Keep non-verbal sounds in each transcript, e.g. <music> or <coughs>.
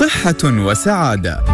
صحة وسعادة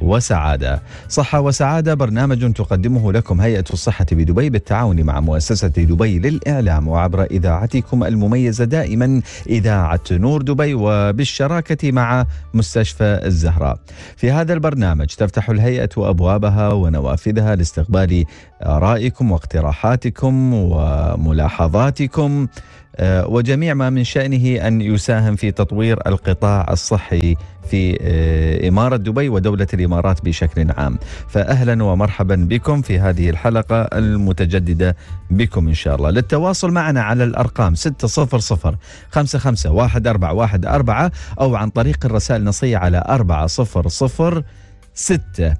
وسعادة صحة وسعادة برنامج تقدمه لكم هيئة الصحة بدبي بالتعاون مع مؤسسة دبي للإعلام وعبر إذاعتكم المميزة دائما إذاعة نور دبي وبالشراكة مع مستشفى الزهراء في هذا البرنامج تفتح الهيئة أبوابها ونوافذها لاستقبال آرائكم واقتراحاتكم وملاحظاتكم آه، وجميع ما من شأنه أن يساهم في تطوير القطاع الصحي في آه، إمارة دبي ودولة الإمارات بشكل عام فأهلا ومرحبا بكم في هذه الحلقة المتجددة بكم إن شاء الله للتواصل معنا على الأرقام 600 55 أو عن طريق الرسائل النصية على 400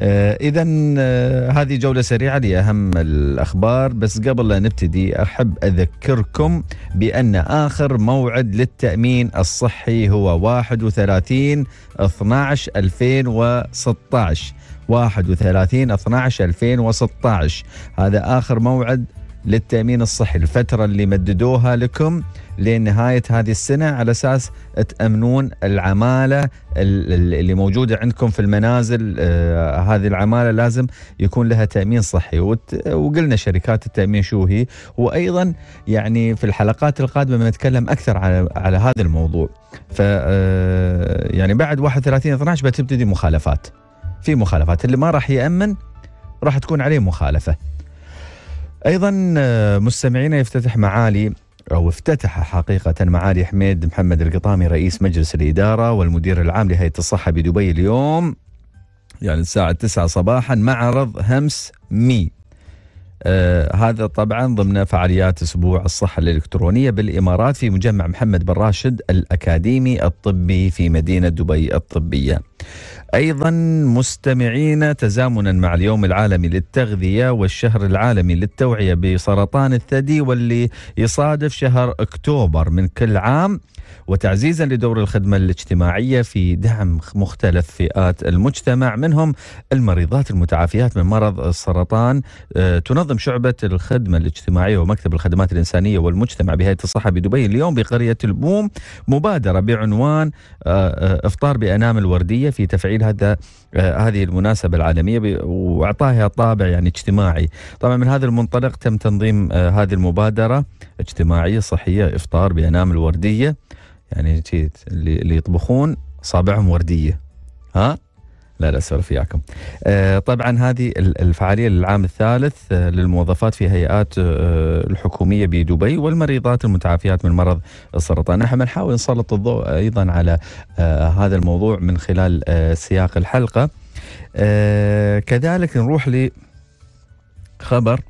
آه، اذا آه، هذه جوله سريعه لاهم الاخبار بس قبل لا نبتدي احب اذكركم بان اخر موعد للتامين الصحي هو 31 12 2016 31 12 2016 هذا اخر موعد للتامين الصحي الفتره اللي مددوها لكم لنهايه هذه السنه على اساس تامنون العماله اللي موجوده عندكم في المنازل آه، هذه العماله لازم يكون لها تامين صحي وقلنا شركات التامين شو هي وايضا يعني في الحلقات القادمه بنتكلم اكثر على على هذا الموضوع ف آه، يعني بعد 31 12 بتبتدي مخالفات في مخالفات اللي ما راح يامن راح تكون عليه مخالفه ايضا آه، مستمعينا يفتتح معالي أو افتتح حقيقة معالي حميد محمد القطامي رئيس مجلس الإدارة والمدير العام لهيئة الصحة بدبي اليوم يعني الساعة 9 صباحا معرض همس مي آه هذا طبعا ضمن فعاليات أسبوع الصحة الإلكترونية بالإمارات في مجمع محمد بن راشد الأكاديمي الطبي في مدينة دبي الطبية أيضا مستمعين تزامنا مع اليوم العالمي للتغذية والشهر العالمي للتوعية بسرطان الثدي واللي يصادف شهر أكتوبر من كل عام وتعزيزا لدور الخدمة الاجتماعية في دعم مختلف فئات المجتمع منهم المريضات المتعافيات من مرض السرطان آه، تنظم شعبة الخدمة الاجتماعية ومكتب الخدمات الإنسانية والمجتمع بهيئة الصحة بدبي اليوم بقرية البوم مبادرة بعنوان آه، آه، إفطار بأنامل وردية السعوديه في تفعيل هذا آه، هذه المناسبه العالميه واعطائها طابع يعني اجتماعي طبعا من هذا المنطلق تم تنظيم آه، هذه المبادره اجتماعيه صحيه افطار بانامل ورديه يعني اللي يطبخون صابعهم ورديه ها لا لا سولف وياكم. آه، طبعا هذه الفعاليه للعام الثالث آه، للموظفات في هيئات آه، الحكوميه بدبي والمريضات المتعافيات من مرض السرطان، نحن بنحاول نسلط الضوء ايضا على هذا الموضوع من خلال سياق الحلقه. كذلك نروح لخبر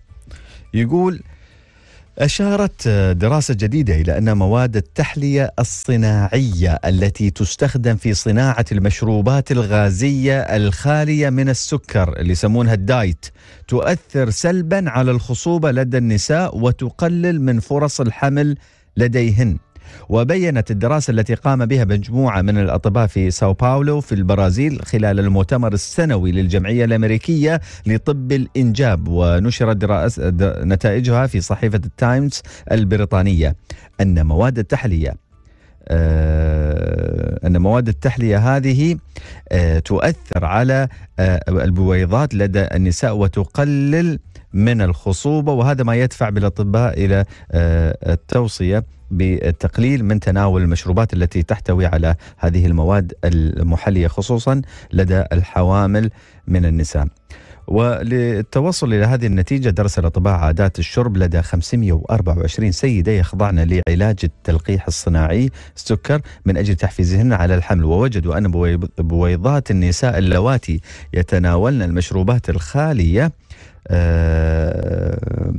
يقول أشارت آه، دراسة جديدة إلى أن مواد التحلية الصناعية التي تستخدم في صناعة المشروبات الغازية الخالية من السكر اللي يسمونها الدايت تؤثر سلبا على الخصوبة لدى النساء وتقلل من فرص الحمل لديهن وبينت الدراسة التي قام بها مجموعة من الأطباء في ساو باولو في البرازيل خلال المؤتمر السنوي للجمعية الأمريكية لطب الإنجاب ونشرت نتائجها في صحيفة التايمز البريطانية أن مواد التحلية آه، أن مواد التحلية هذه آه، تؤثر على آه، البويضات لدى النساء وتقلل من الخصوبه وهذا ما يدفع بالاطباء الى آه، التوصيه بالتقليل من تناول المشروبات التي تحتوي على هذه المواد المحليه خصوصا لدى الحوامل من النساء. وللتوصل إلى هذه النتيجة درس الأطباء عادات الشرب لدى 524 سيدة يخضعن لعلاج التلقيح الصناعي السكر من أجل تحفيزهن على الحمل ووجدوا أن بويضات النساء اللواتي يتناولن المشروبات الخالية آه،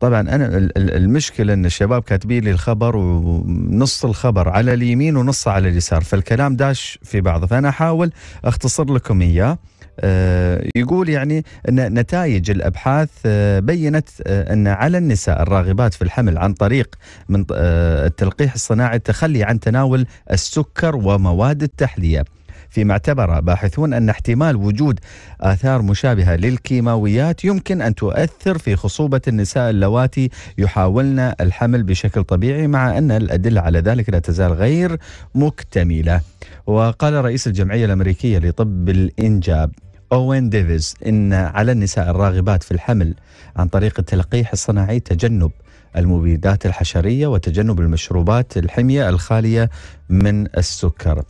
طبعا انا المشكله ان الشباب كاتبين لي الخبر ونص الخبر على اليمين ونصه على اليسار فالكلام داش في بعضه فانا احاول اختصر لكم اياه آه، يقول يعني ان نتائج الابحاث آه، بينت ان على النساء الراغبات في الحمل عن طريق من التلقيح الصناعي التخلي عن تناول السكر ومواد التحليه فيما اعتبر باحثون أن احتمال وجود آثار مشابهة للكيماويات يمكن أن تؤثر في خصوبة النساء اللواتي يحاولن الحمل بشكل طبيعي مع أن الأدلة على ذلك لا تزال غير مكتملة وقال رئيس الجمعية الأمريكية لطب الإنجاب أوين ديفيز إن على النساء الراغبات في الحمل عن طريق التلقيح الصناعي تجنب المبيدات الحشرية وتجنب المشروبات الحمية الخالية من السكر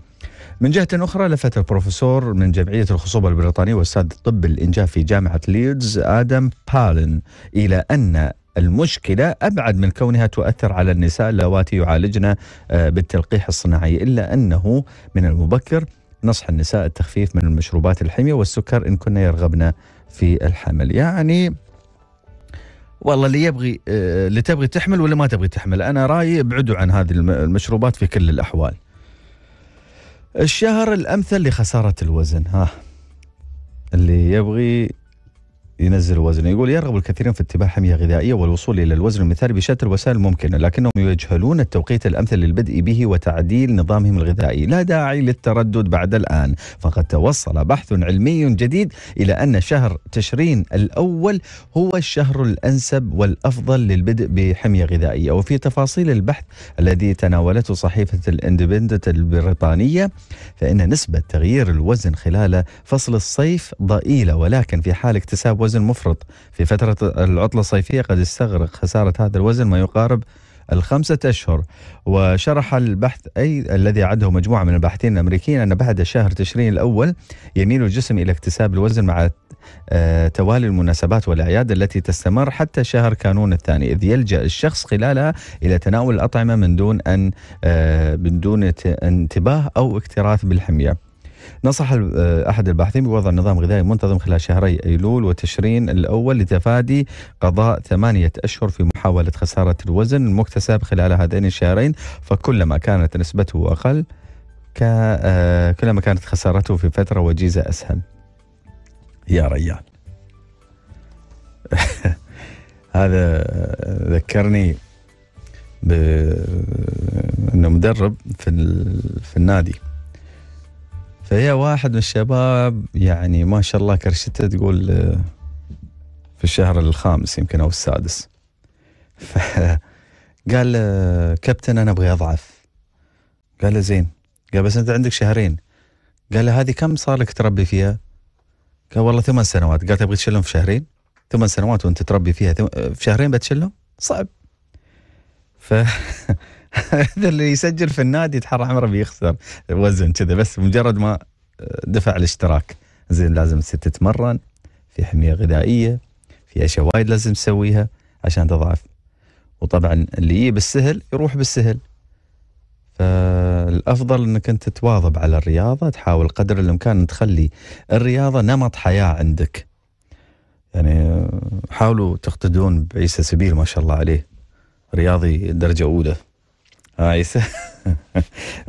من جهة أخرى لفت البروفيسور من جمعية الخصوبة البريطانية وأستاذ الطب الإنجاب في جامعة ليدز آدم بالن إلى أن المشكلة أبعد من كونها تؤثر على النساء اللواتي يعالجن آه، بالتلقيح الصناعي إلا أنه من المبكر نصح النساء التخفيف من المشروبات الحمية والسكر إن كن يرغبن في الحمل يعني والله اللي يبغي آه، اللي تبغي تحمل ولا ما تبغي تحمل أنا رأيي ابعدوا عن هذه المشروبات في كل الأحوال الشهر الامثل لخساره الوزن ها اللي يبغي ينزل وزنه يقول يرغب الكثيرون في اتباع حمية غذائية والوصول إلى الوزن المثالي بشتى الوسائل الممكنة لكنهم يجهلون التوقيت الأمثل للبدء به وتعديل نظامهم الغذائي لا داعي للتردد بعد الآن فقد توصل بحث علمي جديد إلى أن شهر تشرين الأول هو الشهر الأنسب والأفضل للبدء بحمية غذائية وفي تفاصيل البحث الذي تناولته صحيفة الاندبندنت البريطانية فإن نسبة تغيير الوزن خلال فصل الصيف ضئيلة ولكن في حال اكتساب وزن مفرط في فترة العطلة الصيفية قد استغرق خسارة هذا الوزن ما يقارب الخمسة أشهر وشرح البحث أي الذي عده مجموعة من الباحثين الأمريكيين أن بعد شهر تشرين الأول يميل الجسم إلى اكتساب الوزن مع آه، توالي المناسبات والأعياد التي تستمر حتى شهر كانون الثاني إذ يلجأ الشخص خلالها إلى تناول الأطعمة من دون أن آه، من دون انتباه أو اكتراث بالحمية نصح آه، أحد الباحثين بوضع نظام غذائي منتظم خلال شهري أيلول وتشرين الأول لتفادي قضاء ثمانية أشهر في محاولة خسارة الوزن المكتسب خلال هذين الشهرين فكلما كانت نسبته أقل آه، كلما كانت خسارته في فترة وجيزة أسهل يا ريال <laughs> هذا ذكرني ب انه مدرب في في النادي فهي واحد من الشباب يعني ما شاء الله كرشته تقول آه، في الشهر الخامس يمكن او السادس فقال <laughs> آه، كابتن انا ابغي اضعف قال له زين قال بس انت عندك شهرين قال له هذه كم صار لك تربي فيها؟ قال والله ثمان سنوات قال تبغي تشلهم في شهرين؟ ثمان سنوات وانت تربي فيها آه، في شهرين بتشلهم؟ صعب ف <laughs> <laughs> اللي يسجل في النادي تحر عمره بيخسر وزن كذا بس مجرد ما آه، دفع الاشتراك زين لازم تتمرن في حميه غذائيه في اشياء وايد لازم تسويها عشان تضعف وطبعا اللي يجي بالسهل يروح بالسهل فالافضل انك انت تواظب على الرياضه تحاول قدر الامكان تخلي الرياضه نمط حياه عندك يعني آه، حاولوا تقتدون بعيسى سبيل ما شاء الله عليه رياضي درجه اولى <laughs>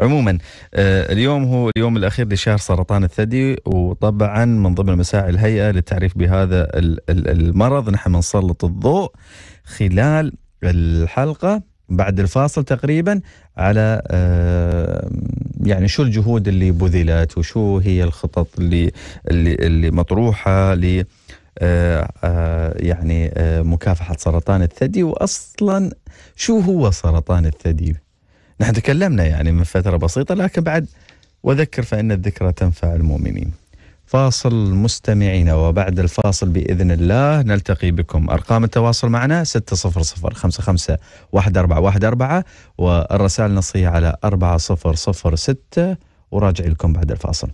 عموما آه، اليوم هو اليوم الاخير لشهر سرطان الثدي وطبعا من ضمن مساعي الهيئه للتعريف بهذا المرض نحن بنسلط الضوء خلال الحلقه بعد الفاصل تقريبا على آه، يعني شو الجهود اللي بذلت وشو هي الخطط اللي اللي, اللي مطروحه ل آه، يعني مكافحة سرطان الثدي وأصلا شو هو سرطان الثدي نحن تكلمنا يعني من فترة بسيطة لكن بعد وذكر فإن الذكرى تنفع المؤمنين فاصل مستمعينا وبعد الفاصل بإذن الله نلتقي بكم أرقام التواصل معنا 600 55 1414 والرسائل النصية على 4006 وراجع لكم بعد الفاصل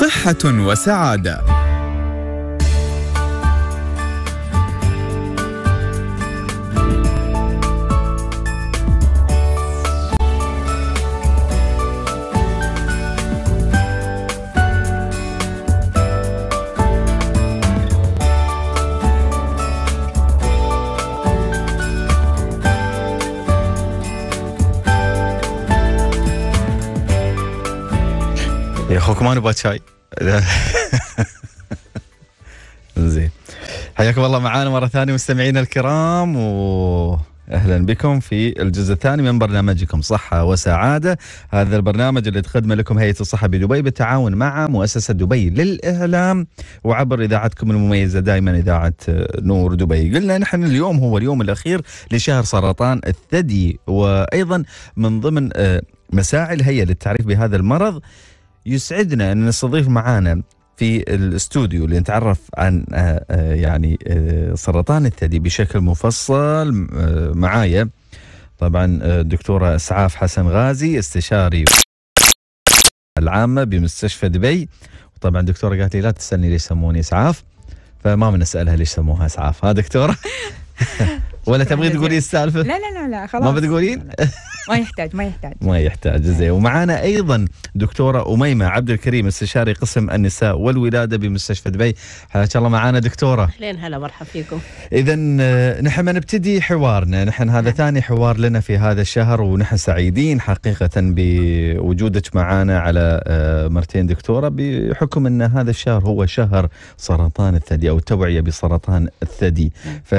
صحة وسعادة يا اخوك ما نبغى شاي زين حياكم الله معانا مره ثانيه مستمعينا الكرام و اهلا بكم في الجزء الثاني من برنامجكم صحه وسعاده، هذا البرنامج اللي تقدمه لكم هيئه الصحه بدبي بالتعاون مع مؤسسه دبي للاعلام وعبر اذاعتكم المميزه دائما اذاعه آه، نور دبي، قلنا نحن اليوم هو اليوم الاخير لشهر سرطان الثدي وايضا من ضمن آه، مساعي الهيئه للتعريف بهذا المرض يسعدنا ان نستضيف معانا في الاستوديو لنتعرف عن آه، آه، يعني آه، سرطان الثدي بشكل مفصل معايا طبعا الدكتوره اسعاف حسن غازي استشاري العامه بمستشفى دبي وطبعا الدكتوره قالت لي لا تسالني ليش سموني اسعاف فما بنسالها ليش سموها اسعاف ها دكتوره <laughs> ولا تبغي تقولي السالفه؟ لا لا لا خلاص ما بتقولين؟ ما يحتاج ما يحتاج <laughs> ما يحتاج زين ومعانا ايضا دكتوره اميمه عبد الكريم استشاري قسم النساء والولاده بمستشفى دبي حياك الله معانا دكتوره اهلين هلا مرحبا فيكم اذا آه، نحن نبتدي حوارنا نحن هذا نعم. ثاني حوار لنا في هذا الشهر ونحن سعيدين حقيقه بوجودك معانا على آه، مرتين دكتوره بحكم ان هذا الشهر هو شهر سرطان الثدي او التوعيه بسرطان الثدي نعم. ف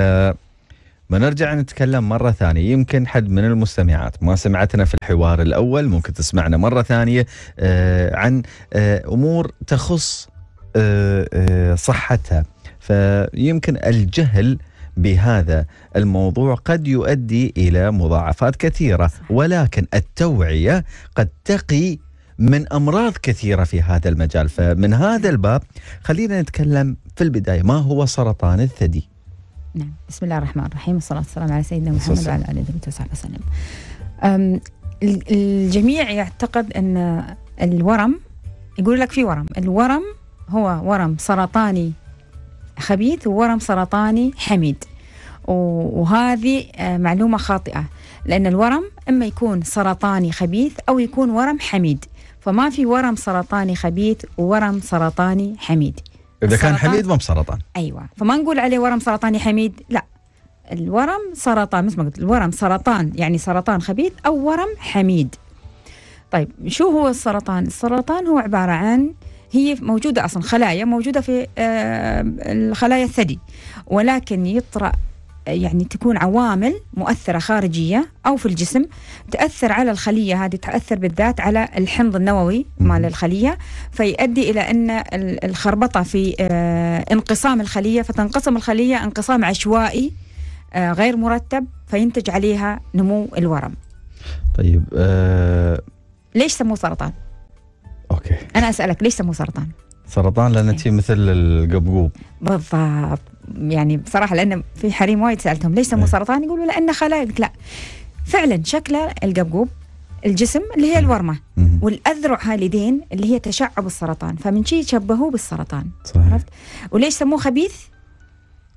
بنرجع نتكلم مرة ثانية يمكن حد من المستمعات ما سمعتنا في الحوار الأول ممكن تسمعنا مرة ثانية آه، عن آه، أمور تخص آه، صحتها فيمكن الجهل بهذا الموضوع قد يؤدي الى مضاعفات كثيره ولكن التوعيه قد تقي من امراض كثيره في هذا المجال فمن هذا الباب خلينا نتكلم في البدايه ما هو سرطان الثدي نعم بسم الله الرحمن الرحيم والصلاة والسلام على سيدنا محمد وعلى آله وصحبه وسلم الجميع يعتقد أن الورم يقول لك في ورم الورم هو ورم سرطاني خبيث وورم سرطاني حميد وهذه آه، معلومة خاطئة لأن الورم إما يكون سرطاني خبيث أو يكون ورم حميد فما في ورم سرطاني خبيث وورم سرطاني حميد اذا كان حميد ما بسرطان ايوه فما نقول عليه ورم سرطاني حميد لا الورم سرطان مثل ما قلت الورم سرطان يعني سرطان خبيث او ورم حميد طيب شو هو السرطان السرطان هو عباره عن هي موجوده اصلا خلايا موجوده في آه، الخلايا الثدي ولكن يطرا يعني تكون عوامل مؤثرة خارجية أو في الجسم تأثر على الخلية هذه تأثر بالذات على الحمض النووي مال الخلية فيؤدي إلى أن الخربطة في آه، انقسام الخلية فتنقسم الخلية انقسام عشوائي آه، غير مرتب فينتج عليها نمو الورم طيب آه ليش سموه سرطان؟ أوكي أنا أسألك ليش سموه سرطان؟ سرطان لأنه مثل القبقوب بالضبط يعني بصراحه لان في حريم وايد سالتهم ليش سموه إيه. سرطان يقولوا لانه خلايا قلت لا فعلا شكله القبقوب الجسم اللي هي الورمه والاذرع هاليدين اللي هي تشعب السرطان فمن شي شبهوه بالسرطان صحيح. عرفت وليش سموه خبيث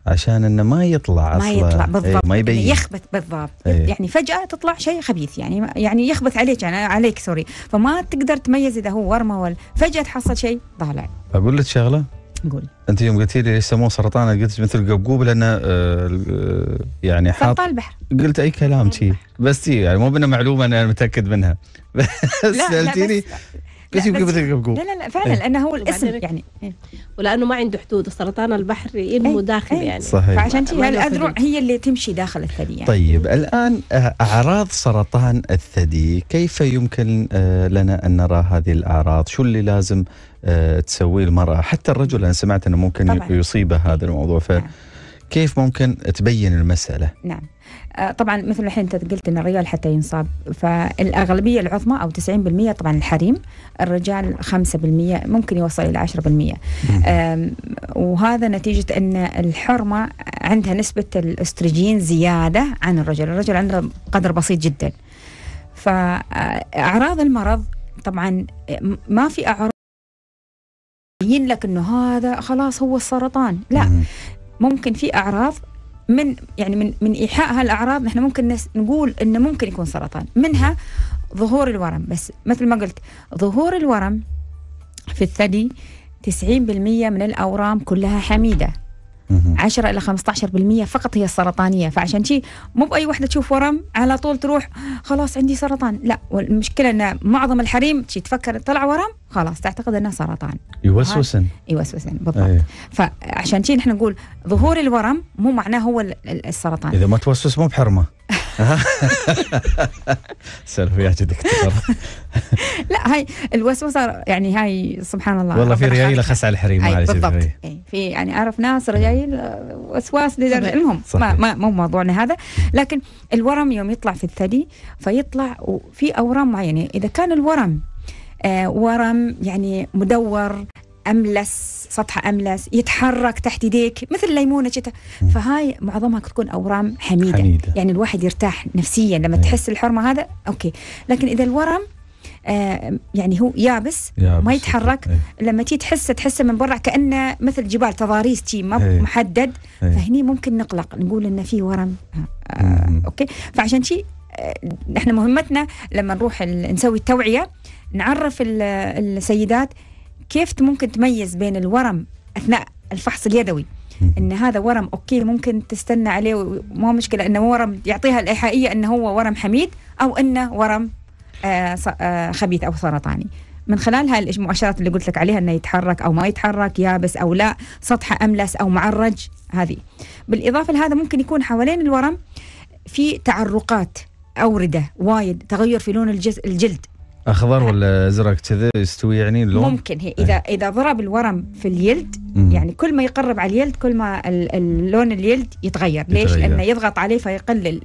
عشان انه ما يطلع اصلا ما يطلع إيه، بالضبط ما يعني يبين يخبث بالضبط أي. يعني فجاه تطلع شيء خبيث يعني يعني يخبث عليك يعني عليك سوري فما تقدر تميز اذا هو ورمه ولا فجاه تحصل شيء طالع اقول لك شغله نقول انت يوم قلتي لي ليش سرطان قلت مثل قبقوب لان آه يعني حاط سرطان البحر قلت اي كلام شي بس تي إيه، يعني مو بانه معلومه انا متاكد منها <laughs> بس سالتيني بس يمكن مثل قبقوب لا لا لا فعلا إيه. لانه هو الاسم يعني إيه. ولانه ما عنده حدود سرطان البحر ينمو ايه. داخل ايه. يعني صحيح فعشان تي يعني الاذرع هي اللي تمشي داخل الثدي يعني. طيب الان آه، اعراض سرطان الثدي كيف يمكن آه، لنا ان نرى هذه الاعراض شو اللي لازم آه، تسويه المراه حتى الرجل انا سمعت انه ممكن طبعاً. يصيبه هذا الموضوع ف نعم. كيف ممكن تبين المساله؟ نعم آه، طبعا مثل الحين انت قلت ان الرجال حتى ينصاب فالاغلبيه العظمى او 90% طبعا الحريم الرجال 5% ممكن يوصل الى 10% وهذا نتيجه ان الحرمه عندها نسبه الاستروجين زياده عن الرجل، الرجل عنده قدر بسيط جدا. فاعراض المرض طبعا آه، ما في اعراض يبين لك انه هذا خلاص هو السرطان لا ممكن في اعراض من يعني من من ايحاء هالاعراض نحن ممكن نقول انه ممكن يكون سرطان منها ظهور الورم بس مثل ما قلت ظهور الورم في الثدي 90% من الاورام كلها حميده 10 الى 15% فقط هي السرطانيه فعشان شي مو باي وحده تشوف ورم على طول تروح خلاص عندي سرطان لا والمشكله ان معظم الحريم تشي تفكر طلع ورم خلاص تعتقد انه سرطان يوسوسن يوسوسن بالضبط أيه. فعشان شي نحن نقول ظهور الورم مو معناه هو السرطان اذا ما توسوس مو بحرمه <laughs> <laughs> يا دكتور <laughs> لا هاي الوسوسه يعني هاي سبحان الله والله في ريايل خس على الحريم معلش بالضبط في يعني اعرف ناس ريايل آه، وسواس لدرجه ما, مو موضوعنا هذا لكن الورم يوم يطلع في الثدي فيطلع وفي اورام معينه اذا كان الورم آه ورم يعني مدور املس سطحه املس يتحرك تحت يديك مثل ليمونه كذا فهاي معظمها تكون اورام حميده, حميدة. يعني الواحد يرتاح نفسيا لما هي. إيه. تحس الحرمه هذا اوكي لكن اذا الورم آه يعني هو يابس, يابس ما يتحرك أيه. لما تي تحسه تحسه من برا كانه مثل جبال تضاريس تي ما أيه. محدد أيه. فهني ممكن نقلق نقول انه في ورم آه اوكي فعشان شي احنا آه، مهمتنا لما نروح نسوي التوعيه نعرف السيدات كيف ممكن تميز بين الورم اثناء الفحص اليدوي ان هذا ورم اوكي ممكن تستنى عليه وما مشكله انه ورم يعطيها الايحائيه انه هو ورم حميد او انه ورم آه، آه، خبيث او سرطاني من خلال هاي المؤشرات اللي قلت لك عليها انه يتحرك او ما يتحرك يابس او لا سطحه املس او معرج هذه بالاضافه لهذا ممكن يكون حوالين الورم في تعرقات اورده وايد تغير في لون الجلد اخضر ولا ازرق كذا يستوي يعني اللون ممكن هي اذا اذا ضرب الورم في اليلد مم. يعني كل ما يقرب على اليلد كل ما اللون اليلد يتغير, يتغير. ليش لانه يضغط عليه فيقل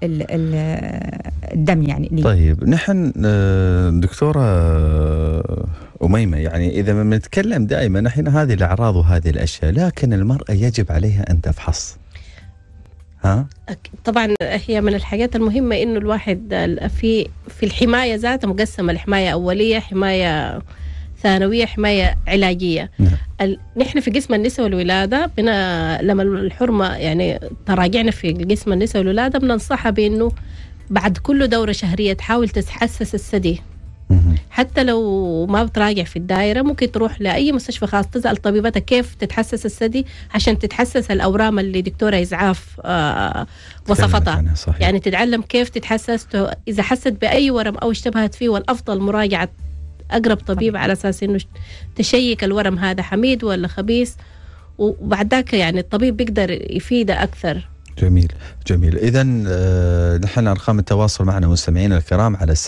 الدم يعني ليه. طيب نحن آه، دكتوره آه، أميمة يعني إذا ما نتكلم دائما نحن هذه الأعراض وهذه الأشياء لكن المرأة يجب عليها أن تفحص طبعا هي من الحاجات المهمة إنه الواحد في في الحماية ذاتها مقسمة لحماية أولية حماية ثانوية حماية علاجية نعم. نحن في قسم النساء والولادة بنا لما الحرمة يعني تراجعنا في قسم النساء والولادة بننصحها بأنه بعد كل دورة شهرية تحاول تتحسس الثدي حتى لو ما بتراجع في الدائره ممكن تروح لاي مستشفى خاص تسال طبيبتها كيف تتحسس الثدي عشان تتحسس الاورام اللي دكتوره اسعاف آه، وصفتها يعني تتعلم كيف تتحسس اذا حست باي ورم او اشتبهت فيه والافضل مراجعه اقرب طبيب على اساس انه تشيك الورم هذا حميد ولا خبيث وبعد ذاك يعني الطبيب بيقدر يفيده اكثر جميل جميل إذا آه، نحن أرقام التواصل معنا مستمعينا الكرام على 600551414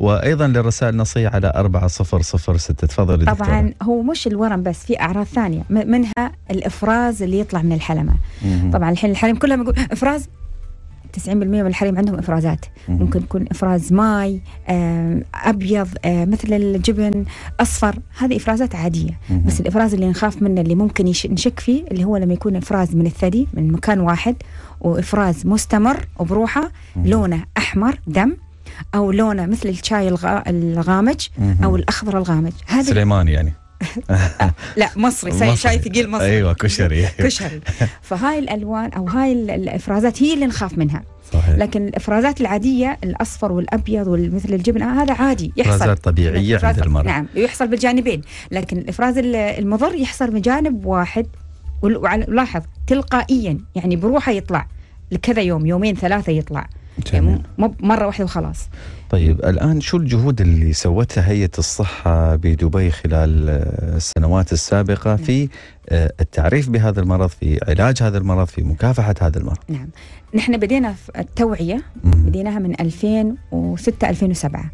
وأيضا للرسائل النصية على 4006 تفضل طبعا دكتورة. هو مش الورم بس في أعراض ثانية منها الإفراز اللي يطلع من الحلمة م طبعا الحين الحلم كلهم يقول إفراز 90% من الحريم عندهم افرازات ممكن يكون افراز ماي آه، ابيض آه، مثل الجبن اصفر هذه افرازات عاديه بس الافراز اللي نخاف منه اللي ممكن نشك فيه اللي هو لما يكون افراز من الثدي من مكان واحد وافراز مستمر وبروحه لونه احمر دم او لونه مثل الشاي الغامج او الاخضر الغامج هذا سليمان يعني <laughs> لا مصري شاي ثقيل مصري ايوه كشري <laughs> كشري فهاي الالوان او هاي الافرازات هي اللي نخاف منها صحيح. لكن الافرازات العاديه الاصفر والابيض والمثل الجبن هذا عادي يحصل افرازات طبيعيه عند المرأة نعم يحصل بالجانبين لكن الافراز المضر يحصل من جانب واحد ولاحظ تلقائيا يعني بروحه يطلع لكذا يوم يومين ثلاثه يطلع يعني مو مره واحده وخلاص طيب الان شو الجهود اللي سوتها هيئه الصحه بدبي خلال السنوات السابقه نعم. في آه، التعريف بهذا المرض في علاج هذا المرض في مكافحه هذا المرض نعم نحن بدينا في التوعية بديناها من 2006 2007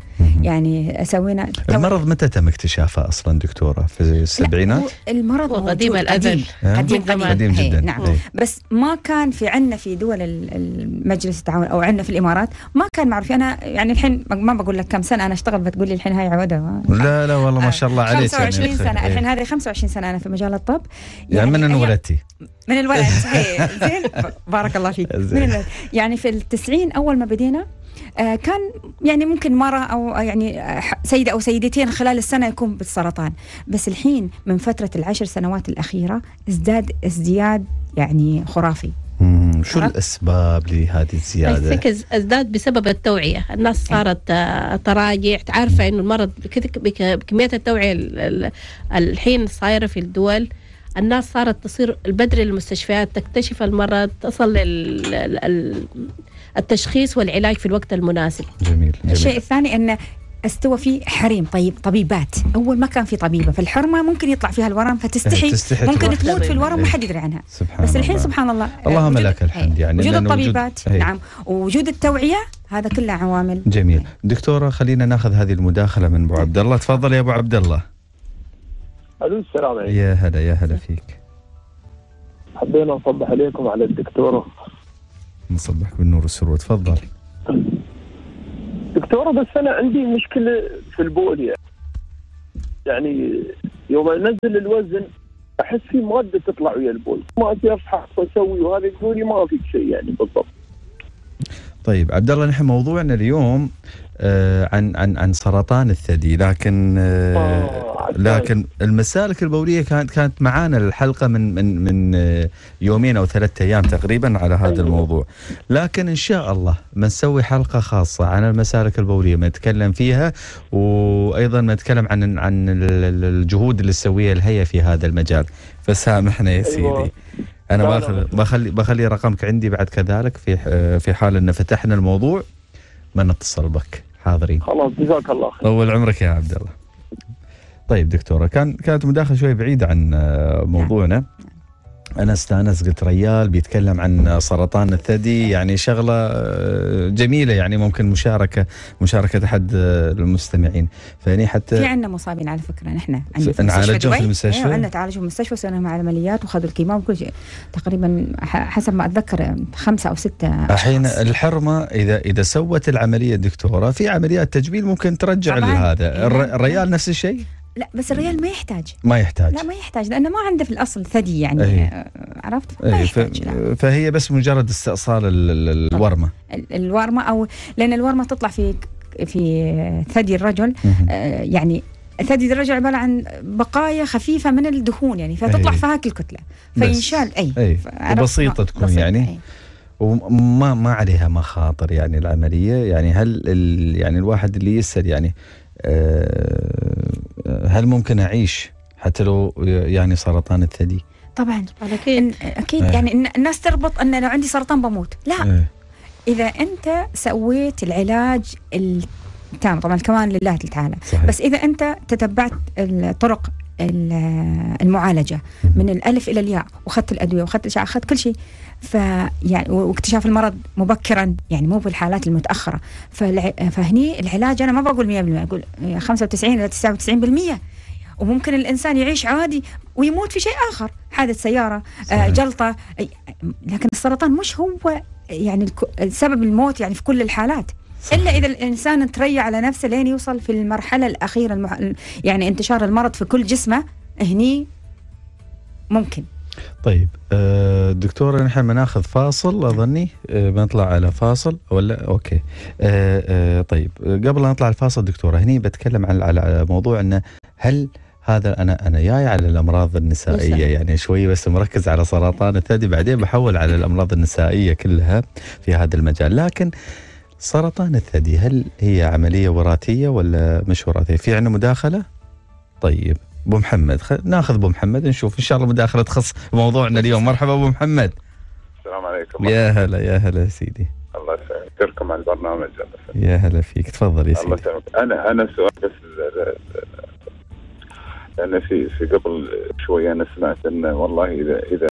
يعني سوينا المرض متى تم اكتشافه اصلا دكتوره في السبعينات؟ المرض قديم الازل قديم قديم, قديم إيه، جدا نعم إيه. بس ما كان في عندنا في دول المجلس التعاون او عندنا في الامارات ما كان معروف انا يعني الحين ما بقول لك كم سنه انا اشتغل بتقول لي الحين هاي عوده ما. لا لا والله ما شاء الله عليك 25 يعني. سنه الحين إيه. هذه 25 سنه انا في مجال الطب يعني, يعني من انولدتي من الولد صحيح <laughs> زين بارك الله فيك من اقول يعني في التسعين اول ما بدينا آه، كان يعني ممكن مرة أو يعني آه، سيدة أو سيدتين خلال السنة يكون بالسرطان بس الحين من فترة العشر سنوات الأخيرة ازداد ازدياد يعني خرافي شو الاسباب لهذه الزياده؟ ازداد بسبب التوعيه، الناس إيه. صارت آه، تراجع عارفه انه المرض بكميه التوعيه الحين صايره في الدول الناس صارت تصير البدري المستشفيات تكتشف المرض تصل التشخيص والعلاج في الوقت المناسب جميل, جميل. الشيء الثاني أن استوى في حريم طيب طبيبات اول ما كان في طبيبه في الحرمه ممكن يطلع فيها الورم فتستحي <laughs> ممكن تموت في الورم ما إيه. حد يدري عنها سبحان بس الحين الله. سبحان الله اللهم لك الحمد إيه. يعني وجود الطبيبات وجود... إيه. نعم ووجود التوعيه هذا كله عوامل جميل دكتوره خلينا ناخذ هذه المداخله من ابو طيب. عبد الله تفضل يا ابو عبد الله الو السلام عليكم يا هلا يا هلا فيك حبينا نصبح عليكم على الدكتوره نصبحك بالنور والسرور تفضل دكتوره بس انا عندي مشكله في البول يعني, يعني يوم انزل الوزن احس في ماده تطلع ويا البول ما ابي افحص واسوي وهذا يقول ما في شيء يعني بالضبط طيب عبد الله نحن موضوعنا اليوم آه عن عن عن سرطان الثدي لكن آه، آه. لكن المسالك البوليه كانت كانت معانا الحلقه من من من آه، يومين او ثلاثة ايام تقريبا على هذا أيوة. الموضوع لكن ان شاء الله بنسوي حلقه خاصه عن المسالك البوليه بنتكلم فيها وايضا بنتكلم عن عن الجهود اللي تسويها الهيئه في هذا المجال فسامحنا يا أيوة. سيدي انا باخذ بخلي بخلي رقمك عندي بعد كذلك في في حال ان فتحنا الموضوع بنتصل بك حاضرين خلاص جزاك الله خير طول عمرك يا عبد الله طيب دكتوره كان كانت مداخله شوي بعيده عن آه، نعم. موضوعنا انا استانس قلت ريال بيتكلم عن سرطان الثدي يعني شغله آه، جميله يعني ممكن مشاركه مشاركه احد آه، المستمعين فاني حتى في عندنا مصابين على فكره نحن نعالجهم في المستشفى أيوة، عندنا تعالجوا في المستشفى وسوينا لهم عمليات وخذوا الكيماوي وكل شيء تقريبا حسب ما اتذكر خمسه او سته الحين الحرمه اذا اذا سوت العمليه الدكتوره في عمليات تجميل ممكن ترجع لهذا الريال نفس الشيء لا بس الريال ما يحتاج ما يحتاج لا ما يحتاج لانه ما عنده في الاصل ثدي يعني أيه. آه، عرفت ما أيه. يحتاج ف... فهي بس مجرد استئصال الورمه الورمه او لان الورمه تطلع في في ثدي الرجل آه يعني ثدي الرجل عباره عن بقايا خفيفه من الدهون يعني فتطلع أيه. فهاك الكتله فينشال اي أيه. إيه، بسيطه تكون بسيطة يعني أيه. وما ما عليها مخاطر يعني العمليه يعني هل ال يعني الواحد اللي يسال يعني آه هل ممكن اعيش حتى لو يعني سرطان الثدي؟ طبعا اكيد اكيد آه. يعني الناس تربط ان لو عندي سرطان بموت لا آه. اذا انت سويت العلاج التام طبعا كمان لله تعالى صحيح. بس اذا انت تتبعت الطرق المعالجه من الالف الى الياء واخذت الادويه واخذت الاشعه اخذت كل شيء فيعني واكتشاف المرض مبكرا يعني مو بالحالات المتاخره فالع... فهني العلاج انا ما بقول 100% اقول 95 الى 99% وممكن الانسان يعيش عادي ويموت في شيء اخر حادث سياره آه جلطه لكن السرطان مش هو يعني سبب الموت يعني في كل الحالات الا اذا الانسان تريع على نفسه لين يوصل في المرحله الاخيره المح... يعني انتشار المرض في كل جسمه هني ممكن طيب آه، دكتور دكتورة نحن بناخذ فاصل اظني آه، بنطلع على فاصل ولا اوكي آه، طيب قبل لا نطلع الفاصل دكتورة هني بتكلم عن على موضوع انه هل هذا انا انا جاي على الامراض النسائيه يعني شوي بس مركز على سرطان الثدي بعدين بحول على الامراض النسائيه كلها في هذا المجال لكن سرطان الثدي هل هي عملية وراثية ولا مش وراثية في عندنا مداخلة طيب ابو محمد خ... ناخذ ابو محمد نشوف ان شاء الله مداخله تخص موضوعنا اليوم مرحبا ابو محمد السلام عليكم يا هلا يا هلا سيدي الله يسعدك اشكركم على البرنامج يا هلا فيك تفضل يا سيدي الله انا انا سؤال بس انا في في قبل شوية انا سمعت انه والله اذا اذا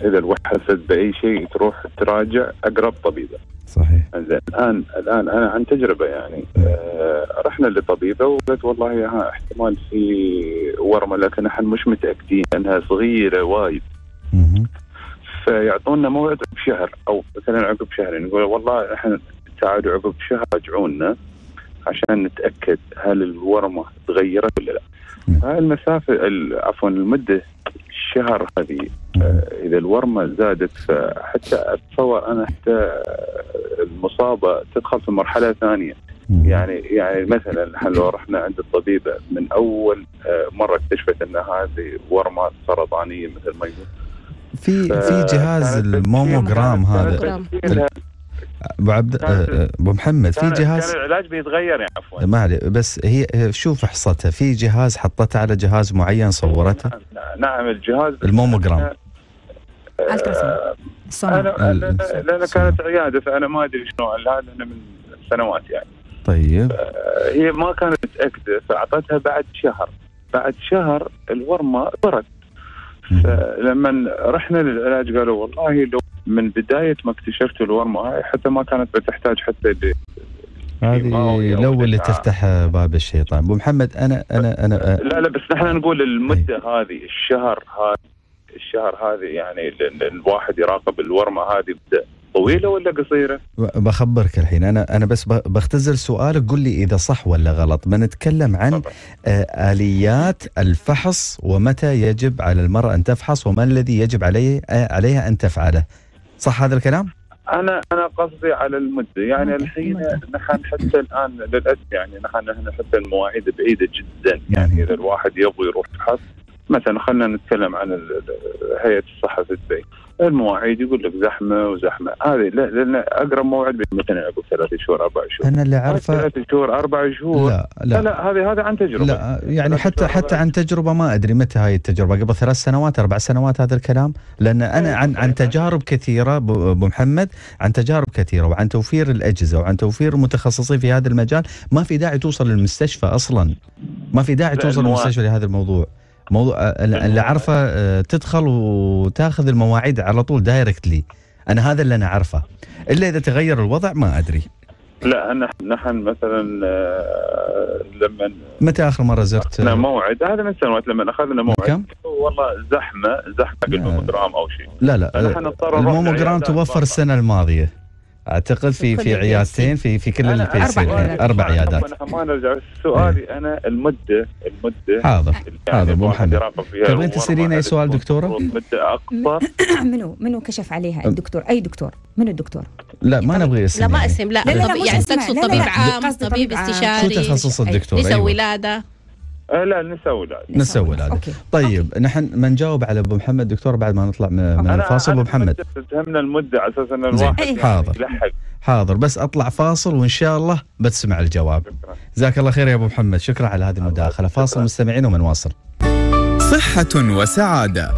اذا الواحد حست باي شيء تروح تراجع اقرب طبيبه صحيح زين الان الان انا عن تجربه يعني إيه. آه رحنا لطبيبه وقالت والله ها احتمال في ورمه لكن احنا مش متاكدين انها صغيره وايد فيعطونا موعد بشهر او مثلا عقب شهرين يقول والله احنا تعالوا عقب شهر راجعونا عشان نتاكد هل الورمه تغيرت ولا لا. هاي المسافه عفوا المده الشهر هذه آه، اذا الورمه زادت حتى اتصور انا حتى المصابه تدخل في مرحله ثانيه يعني يعني مثلا احنا لو رحنا عند الطبيبه من اول آه، مره اكتشفت ان هذه ورمه سرطانيه مثل ما يقول في في جهاز الموموجرام هذا ابو عبد آه، ابو محمد في جهاز كان العلاج بيتغير يعني عفوا ما عليه بس هي شوف حصتها في جهاز حطتها على جهاز معين صورتها نعم, نعم، الجهاز الموموجرام انا لان كانت عياده فانا ما ادري شنو هذا لان من سنوات يعني طيب آه، هي ما كانت متاكده فاعطتها بعد شهر بعد شهر الورمه برد فلما رحنا للعلاج قالوا والله لو من بدايه ما اكتشفت الورمه هاي حتى ما كانت بتحتاج حتى هذه لو اللي تفتح باب الشيطان ابو محمد انا انا انا لا لا بس نحن نقول المده أي. هذه الشهر هذا الشهر هذه يعني الواحد يراقب الورمه هذه بدأ طويله ولا قصيره؟ بخبرك الحين انا انا بس بختزل سؤالك قل لي اذا صح ولا غلط، بنتكلم عن طبعا. آه، اليات الفحص ومتى يجب على المراه ان تفحص وما الذي يجب عليه آه، عليها ان تفعله. صح هذا الكلام؟ انا انا قصدي على المده يعني الحين نحن حتى الان للاسف يعني نحن هنا حتى المواعيد بعيده جدا يعني, يعني اذا الواحد يبغى يروح يفحص مثلا خلينا نتكلم عن هيئه الصحه في دبي المواعيد يقول لك زحمه وزحمه هذه لا لان اقرب موعد مثلا ابو ثلاث شهور اربع شهور انا اللي اعرفه ثلاث شهور اربع شهور لا لا, لا هذه هذا عن تجربه لا يعني حتى حتى عن تجربه ما ادري متى هاي التجربه قبل ثلاث سنوات اربع سنوات هذا الكلام لان انا إيه، عن عن تجارب كثيره ابو محمد عن تجارب كثيره وعن توفير الاجهزه وعن توفير المتخصصين في هذا المجال ما في داعي توصل للمستشفى اصلا ما في داعي توصل للمستشفى لهذا الموضوع موضوع اللي عارفه آه، تدخل وتاخذ المواعيد على طول دايركتلي انا هذا اللي انا عارفه الا اذا تغير الوضع ما ادري لا نحن مثلا آه، لما متى اخر مره زرت؟ موعد هذا من سنوات لما اخذنا موعد كم؟ والله زحمه زحمه بالموموجرام او شيء لا لا الموموجرام توفر السنه الماضيه اعتقد في في عيادتين في في كل البيسين اربع عيادات سؤالي إيه. انا المده المده هذا يعني هذا مو محمد تبغين تسالين اي سؤال دكتوره؟ المده اقصر <coughs> منو منو كشف عليها الدكتور اي دكتور منو الدكتور؟ لا ما طيب. نبغي اسم لا ما يعني. اسم لا, لا يعني تقصد طبيب عام طبيب استشاري شو تخصص الدكتور؟ لسه أيوة. ولاده آه، لا نسى ولاده نسى ولاده طيب أوكي. نحن نجاوب على ابو محمد دكتور بعد ما نطلع من الفاصل ابو محمد تهمنا المده على اساس ان الواحد إيه. يعني حاضر يلحق حاضر بس اطلع فاصل وان شاء الله بتسمع الجواب جزاك الله خير يا ابو محمد شكرا على هذه المداخله فاصل مستمعين ومنواصل صحه وسعاده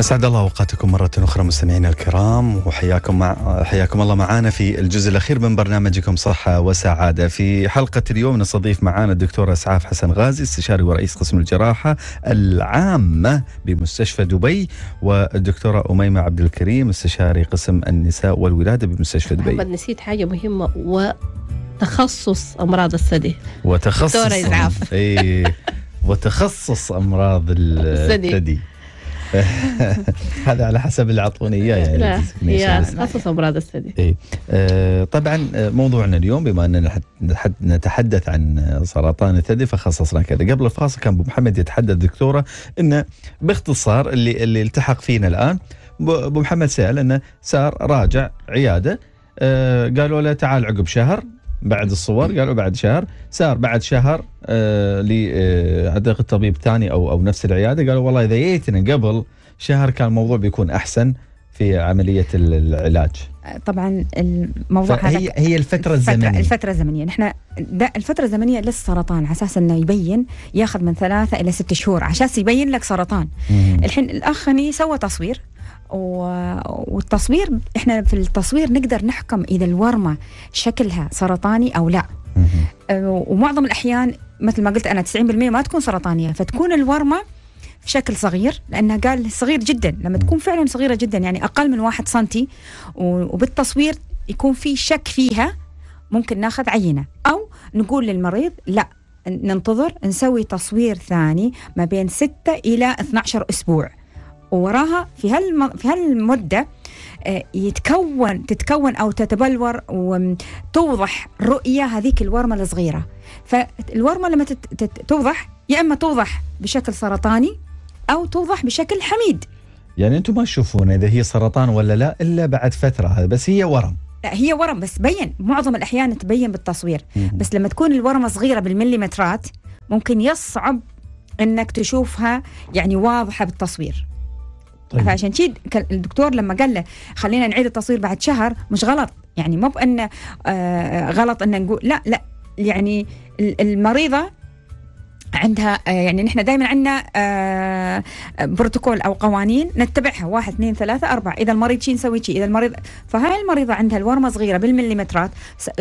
اسعد الله اوقاتكم مره اخرى مستمعينا الكرام وحياكم مع حياكم الله معنا في الجزء الاخير من برنامجكم صحه وسعاده في حلقه اليوم نستضيف معنا الدكتور اسعاف حسن غازي استشاري ورئيس قسم الجراحه العامه بمستشفى دبي والدكتوره اميمه عبد الكريم استشاري قسم النساء والولاده بمستشفى دبي محمد نسيت حاجه مهمه وتخصص امراض الثدي وتخصص دكتوره اسعاف اي وتخصص امراض الثدي <laughs> هذا على حسب اللي اعطوني اياه يعني لا خاصه براد الثدي إيه. آه طبعا آه، موضوعنا اليوم بما اننا نتحدث عن سرطان الثدي فخصصنا كذا قبل الفاصل كان ابو محمد يتحدث دكتوره انه باختصار اللي اللي التحق فينا الان ابو محمد سال انه صار راجع عياده آه، قالوا له تعال عقب شهر بعد الصور قالوا بعد شهر صار بعد شهر آه اعتقد آه، طبيب ثاني او او نفس العياده قالوا والله اذا جيتنا قبل شهر كان الموضوع بيكون احسن في عمليه العلاج طبعا الموضوع هذا هي هي الفتره الزمنيه الفتره الزمنيه نحن الفتره الزمنيه للسرطان على اساس انه يبين ياخذ من ثلاثه الى ست شهور على اساس يبين لك سرطان مم. الحين الاخ هني سوى تصوير والتصوير احنا في التصوير نقدر نحكم اذا الورمه شكلها سرطاني او لا أه، ومعظم الاحيان مثل ما قلت انا 90% ما تكون سرطانيه فتكون الورمه في شكل صغير لانه قال صغير جدا لما تكون فعلا صغيره جدا يعني اقل من واحد سنتي وبالتصوير يكون في شك فيها ممكن ناخذ عينه او نقول للمريض لا ننتظر نسوي تصوير ثاني ما بين 6 الى 12 اسبوع ووراها في هال في هالمده آه، يتكون تتكون او تتبلور وتوضح رؤيه هذيك الورمه الصغيره فالورمه لما توضح يا اما توضح بشكل سرطاني او توضح بشكل حميد يعني انتم ما تشوفون اذا هي سرطان ولا لا الا بعد فتره هذا بس هي ورم لا هي ورم بس بين معظم الاحيان تبين بالتصوير بس لما تكون الورمه صغيره بالمليمترات ممكن يصعب انك تشوفها يعني واضحه بالتصوير طيب. فعشان شيء الدكتور لما قال له خلينا نعيد التصوير بعد شهر مش غلط يعني مو بان آه، غلط ان نقول لا لا يعني المريضه عندها آه، يعني نحن دائما عندنا آه، بروتوكول او قوانين نتبعها واحد اثنين ثلاثة أربعة إذا المريض شي نسوي شي إذا المريض فهاي المريضة عندها الورمة صغيرة بالمليمترات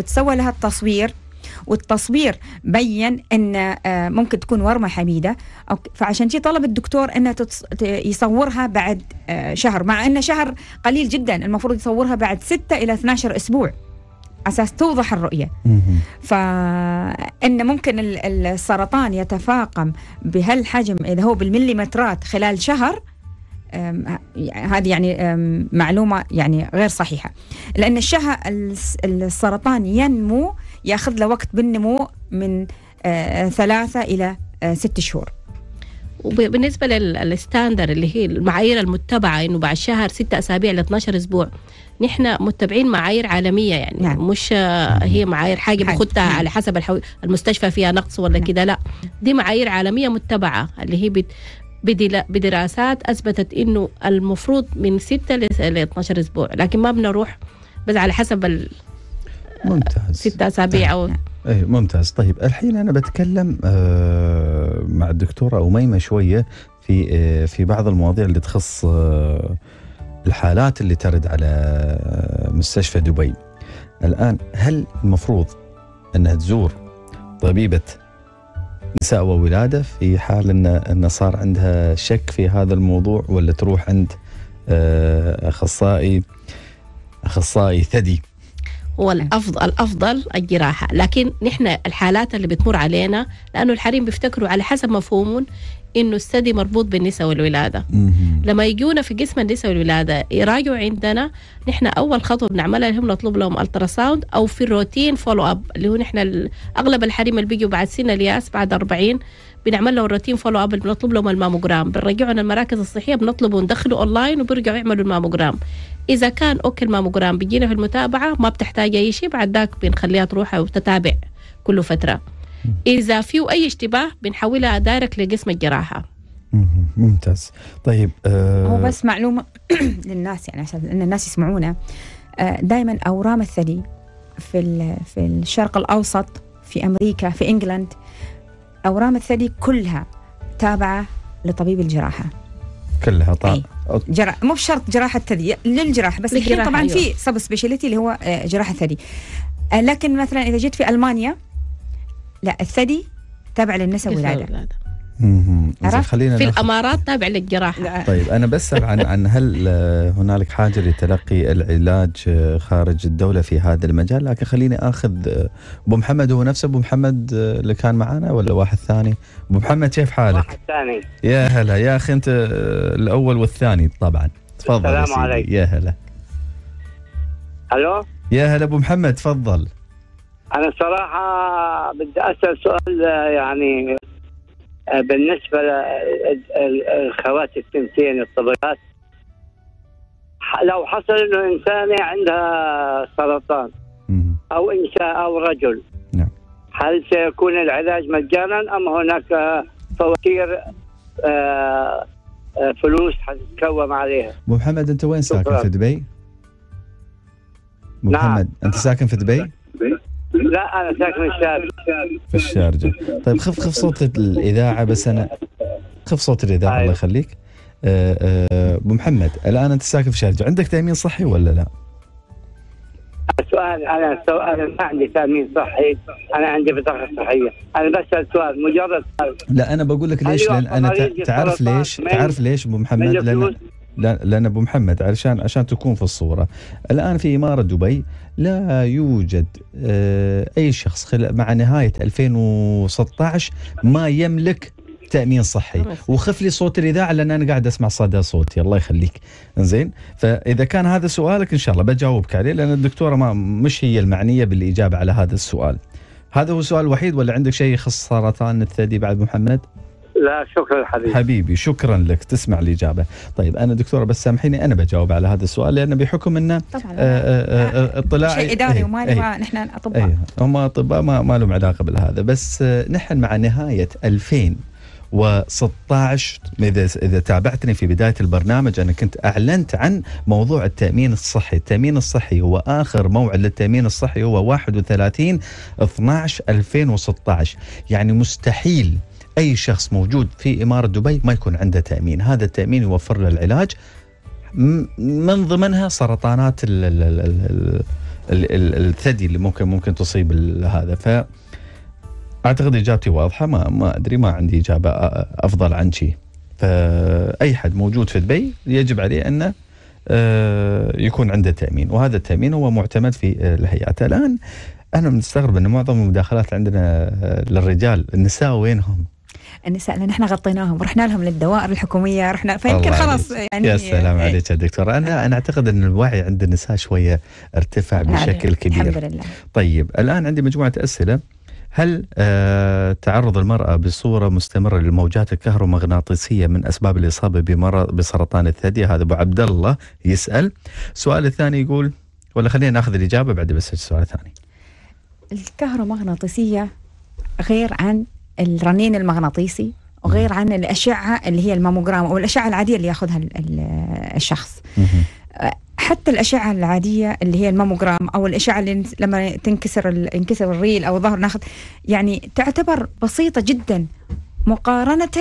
تسوى لها التصوير والتصوير بين ان آه، ممكن تكون ورمه حميده فعشان شي طلب الدكتور انه يصورها بعد آه، شهر مع ان شهر قليل جدا المفروض يصورها بعد 6 الى 12 اسبوع اساس توضح الرؤيه فان ممكن السرطان يتفاقم بهالحجم اذا هو بالمليمترات خلال شهر يعني هذه يعني معلومه يعني غير صحيحه لان الشهر السرطان ينمو ياخذ له وقت بالنمو من آه، ثلاثة إلى آه، ست شهور وبالنسبة للستاندر اللي هي المعايير المتبعة إنه بعد شهر ستة أسابيع ل 12 أسبوع نحن متبعين معايير عالمية يعني نعم. مش آه، هي معايير حاجة بخدها نعم. على حسب الحو... المستشفى فيها نقص ولا نعم. كده لا دي معايير عالمية متبعة اللي هي بت... بدراسات أثبتت إنه المفروض من ستة ل 12 أسبوع لكن ما بنروح بس على حسب ال... ممتاز ستة أسابيع أو ايه ممتاز طيب الحين انا بتكلم آه، مع الدكتوره اميمه شويه في آه، في بعض المواضيع اللي تخص آه، الحالات اللي ترد على مستشفى دبي الان هل المفروض انها تزور طبيبه نساء وولاده في حال ان ان صار عندها شك في هذا الموضوع ولا تروح عند اخصائي اخصائي ثدي هو الافضل الافضل الجراحه لكن نحن الحالات اللي بتمر علينا لانه الحريم بيفتكروا على حسب مفهومهم انه الثدي مربوط بالنساء والولاده لما يجونا في قسم النساء والولاده يراجعوا عندنا نحن اول خطوه بنعملها هم نطلب لهم الترا ساوند او في الروتين فولو اب اللي هو نحن اغلب الحريم اللي بيجوا بعد سن الياس بعد 40 بنعمل لهم الروتين فولو اب بنطلب لهم الماموجرام بنرجعهم المراكز الصحيه بنطلبه ندخله اونلاين وبيرجعوا يعملوا الماموجرام اذا كان اوكي الماموجرام بيجينا في المتابعه ما بتحتاج اي شيء بعد ذاك بنخليها تروح وتتابع كل فتره اذا في اي اشتباه بنحولها دايركت لقسم الجراحه ممتاز طيب آه هو بس معلومه <clears throat> للناس يعني عشان ان الناس يسمعونا آه، دائما اورام الثدي في في الشرق الاوسط في امريكا في انجلند اورام الثدي كلها تابعه لطبيب الجراحه كلها طيب جرا... مو بشرط جراحه ثدي للجراحه بس الحين طبعا أيوة. في سب سبيشاليتي اللي هو آه، جراحه ثدي آه، لكن مثلا اذا جيت في المانيا لا الثدي تابع للنساء والولاده عرفت خلينا في الامارات تابع للجراحه طيب انا بسال عن عن هل آه، هنالك حاجه لتلقي العلاج آه، خارج الدوله في هذا المجال لكن خليني اخذ آه، ابو محمد هو نفسه ابو محمد اللي كان معنا ولا واحد ثاني ابو محمد كيف حالك واحد ثاني يا هلا يا اخي انت الاول والثاني طبعا تفضل السلام عليكم يا هلا الو يا هلا ابو محمد تفضل انا صراحه بدي اسال سؤال يعني آه، بالنسبه للخوات الثنتين الطبقات لو حصل انه انسانه عندها سرطان او انسان او رجل نعم. هل سيكون العلاج مجانا ام هناك فواتير آه، آه، فلوس حتتكوم عليها ابو محمد انت وين ساكن شكرا. في دبي؟ نعم. محمد نعم. انت ساكن في دبي؟ لا انا ساكن في الشارع في الشارجة طيب خف خف صوت الإذاعة بس أنا خف صوت الإذاعة الله أيوه. يخليك آه، آه، أبو محمد الآن أنت ساكن في الشارجه عندك تأمين صحي ولا لا؟ السؤال انا سو... انا ما عندي تامين صحي انا عندي بطاقه صحيه انا بسال سؤال مجرد لا انا بقول لك ليش أيوه، لان انا تعرف ليش تعرف ليش ابو محمد لان لان ابو محمد علشان عشان تكون في الصوره الان في اماره دبي لا يوجد آه، اي شخص مع نهايه 2016 ما يملك تامين صحي وخف لي صوت الاذاعه لان انا قاعد اسمع صدى صوتي الله يخليك زين فاذا كان هذا سؤالك ان شاء الله بجاوبك عليه لان الدكتوره ما مش هي المعنيه بالاجابه على هذا السؤال هذا هو السؤال الوحيد ولا عندك شيء يخص سرطان الثدي بعد محمد؟ لا شكرا حبيبي حبيبي شكرا لك تسمع الإجابة طيب أنا دكتورة بس سامحيني أنا بجاوب على هذا السؤال لأنه بحكم أنه آه، آه، آه، اطلاعي شيء إداري ايه ايه نحن أطباء ايه هم أطباء ما, ما لهم علاقة بالهذا بس نحن مع نهاية 2000 و16 اذا اذا تابعتني في بدايه البرنامج انا كنت اعلنت عن موضوع التامين الصحي، التامين الصحي هو اخر موعد للتامين الصحي هو 31 12 2016 يعني مستحيل اي شخص موجود في اماره دبي ما يكون عنده تامين، هذا التامين يوفر له العلاج من ضمنها سرطانات الثدي اللي ممكن ممكن تصيب هذا ف اعتقد اجابتي واضحه ما ما ادري ما عندي اجابه افضل عن شيء فاي حد موجود في دبي يجب عليه انه آه، يكون عنده تامين وهذا التامين هو معتمد في الهيئات الان انا مستغرب ان معظم المداخلات عندنا آه، للرجال النساء وينهم النساء لان احنا غطيناهم رحنا لهم للدوائر الحكوميه رحنا فيمكن خلاص يعني يا سلام إيه. عليك يا دكتور انا انا اعتقد ان الوعي عند النساء شويه ارتفع بشكل كبير الحمد لله طيب الان عندي مجموعه اسئله هل آه، تعرض المرأة بصورة مستمرة للموجات الكهرومغناطيسية من أسباب الإصابة بمرض بسرطان الثدي هذا أبو عبد الله يسأل السؤال الثاني يقول ولا خلينا ناخذ الإجابة بعد بس السؤال الثاني الكهرومغناطيسية غير عن الرنين المغناطيسي وغير عن الأشعة اللي هي الماموجرام أو الأشعة العادية اللي ياخذها الشخص حتى الأشعة العادية اللي هي الماموجرام أو الأشعة اللي لما تنكسر ينكسر الريل أو الظهر ناخذ يعني تعتبر بسيطة جدا مقارنة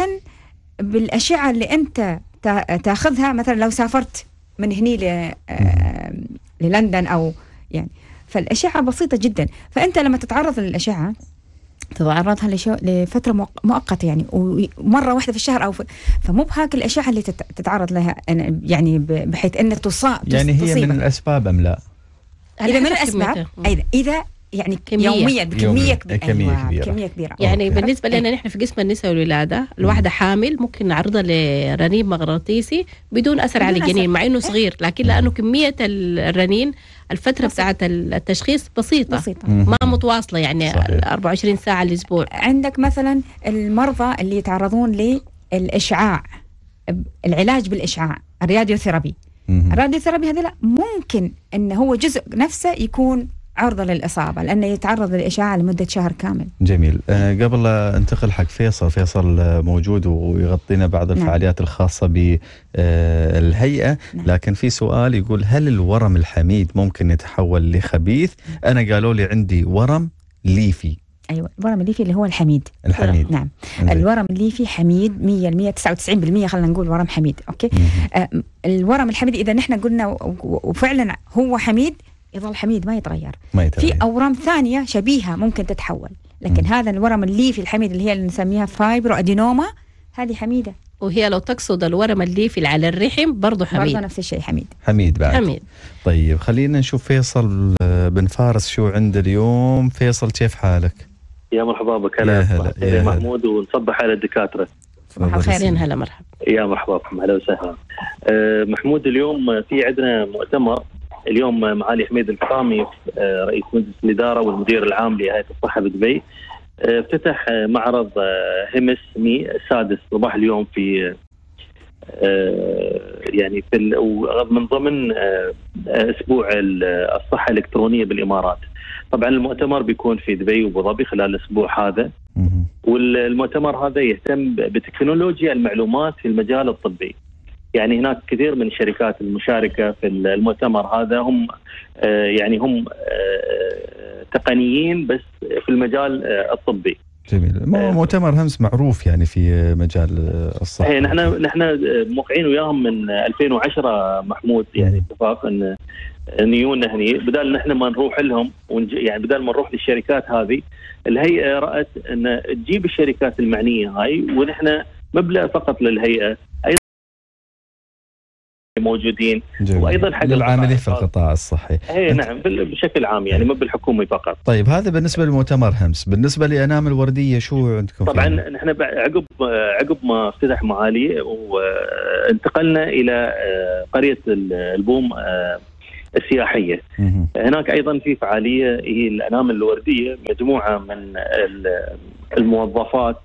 بالأشعة اللي أنت تاخذها مثلا لو سافرت من هني للندن أو يعني فالأشعة بسيطة جدا فأنت لما تتعرض للأشعة تتعرضها لفترة مؤقتة يعني ومرة واحدة في الشهر أو في... فمو بهاك الأشعة اللي تتعرض لها يعني بحيث أنها تصاب يعني هي تصيبها. من الأسباب أم لا؟ إذا من الأسباب إذا يعني كمية. يوميا بكمية كبيرة كمية كبيرة, كمية كبيرة. يعني أوكي. بالنسبة لنا إيه. نحن في قسم النساء والولادة الواحدة حامل ممكن نعرضها لرنين مغناطيسي بدون أثر على الجنين مع إنه إيه. صغير لكن لأنه نعم. كمية الرنين الفترة بسيطة. بتاعت التشخيص بسيطة, بسيطة. ما متواصلة يعني صحيح. 24 ساعة الأسبوع عندك مثلا المرضى اللي يتعرضون للإشعاع العلاج بالإشعاع الراديوثيرابي الراديوثيرابي هذا لا ممكن أن هو جزء نفسه يكون عرضة للإصابة لأنه يتعرض للإشعاع لمدة شهر كامل جميل أه قبل أنتقل حق فيصل فيصل موجود ويغطينا بعض نعم. الفعاليات الخاصة بالهيئة آه، نعم. لكن في سؤال يقول هل الورم الحميد ممكن يتحول لخبيث نعم. أنا قالوا لي عندي ورم ليفي ايوه الورم الليفي اللي هو الحميد الحميد نعم مزي. الورم الليفي حميد 100% 99% خلينا نقول ورم حميد اوكي آه، الورم الحميد اذا نحن قلنا وفعلا هو حميد يظل حميد ما يتغير ما يتغير. في اورام ثانيه شبيهه ممكن تتحول لكن م. هذا الورم الليفي الحميد اللي هي اللي نسميها فايبرو ادينوما هذه حميده وهي لو تقصد الورم الليفي في على الرحم برضه حميد برضه نفس الشيء حميد حميد بعد حميد طيب خلينا نشوف فيصل آه، بن فارس شو عنده اليوم فيصل كيف حالك؟ يا مرحبا بك هلا يا هلا يا محمود ونصبح على الدكاتره صباح الخير هلا مرحبا يا مرحبا بكم هلا وسهلا آه، محمود اليوم في عندنا مؤتمر اليوم معالي حميد الكرامي آه، رئيس مجلس الاداره والمدير العام لهيئه الصحه بدبي آه، افتتح آه، معرض همس مي السادس صباح اليوم في يعني في من ضمن اسبوع الصحه الالكترونيه بالامارات. طبعا المؤتمر بيكون في دبي وابو ظبي خلال الاسبوع هذا. والمؤتمر هذا يهتم بتكنولوجيا المعلومات في المجال الطبي. يعني هناك كثير من الشركات المشاركه في المؤتمر هذا هم آه، يعني هم آه، تقنيين بس في المجال آه، الطبي. جميل مؤتمر همس معروف يعني في مجال الصحه إيه، نحن نحن موقعين وياهم من 2010 محمود يعني اتفاق ان نيونا هني بدل نحن ما نروح لهم يعني بدل ما نروح للشركات هذه الهيئه رات ان تجيب الشركات المعنيه هاي ونحن مبلغ فقط للهيئه موجودين جميل. وايضا حق العاملين في القطاع الصحي اي نعم بشكل عام يعني مو بالحكومه فقط طيب هذا بالنسبه لمؤتمر همس بالنسبه لانام الورديه شو عندكم طبعا نحن عقب عقب ما افتتح معالي وانتقلنا الى آه، قريه البوم آه، السياحيه مه. هناك ايضا في فعاليه هي الانام الورديه مجموعه من الموظفات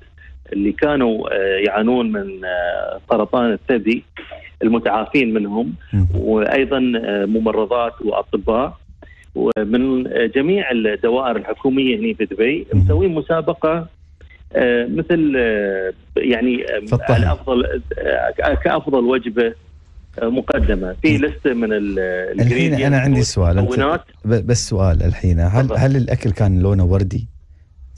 اللي كانوا آه، يعانون من سرطان الثدي المتعافين منهم وايضا آه، ممرضات واطباء ومن جميع الدوائر الحكوميه هنا في دبي مسوين مسابقه آه، مثل آه، يعني الافضل كافضل وجبه مقدمه في لسته من الحين انا عندي سؤال بس سؤال الحين هل هل الاكل كان لونه وردي؟